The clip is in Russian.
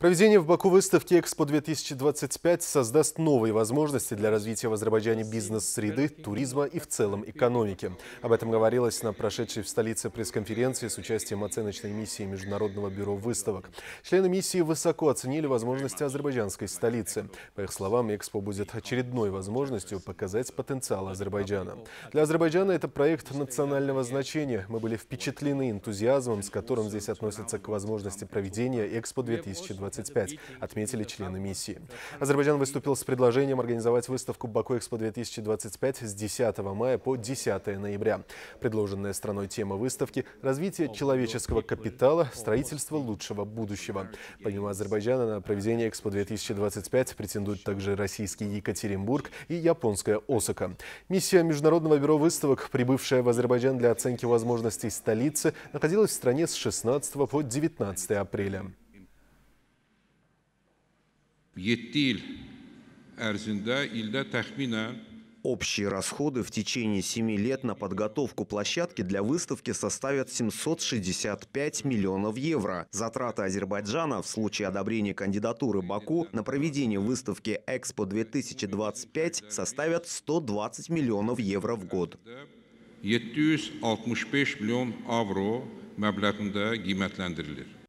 Проведение в Баку выставки «Экспо-2025» создаст новые возможности для развития в Азербайджане бизнес-среды, туризма и в целом экономики. Об этом говорилось на прошедшей в столице пресс-конференции с участием оценочной миссии Международного бюро выставок. Члены миссии высоко оценили возможности азербайджанской столицы. По их словам, Экспо будет очередной возможностью показать потенциал Азербайджана. Для Азербайджана это проект национального значения. Мы были впечатлены энтузиазмом, с которым здесь относятся к возможности проведения Экспо-2025. 2025, отметили члены миссии. Азербайджан выступил с предложением организовать выставку «Баку-Экспо-2025» с 10 мая по 10 ноября. Предложенная страной тема выставки – развитие человеческого капитала, строительство лучшего будущего. Помимо Азербайджана на проведение «Экспо-2025» претендуют также российский Екатеринбург и японская Осака. Миссия Международного бюро выставок, прибывшая в Азербайджан для оценки возможностей столицы, находилась в стране с 16 по 19 апреля. 7 il ərzində ildə təxminən Общие расходы в течение семи лет на подготовку площадки для выставки составят 765 миллионов евро. Затраты Азербайджана в случае одобрения кандидатуры Баку на проведение выставки «Экспо-2025» составят 120 миллионов евро в год. миллион евро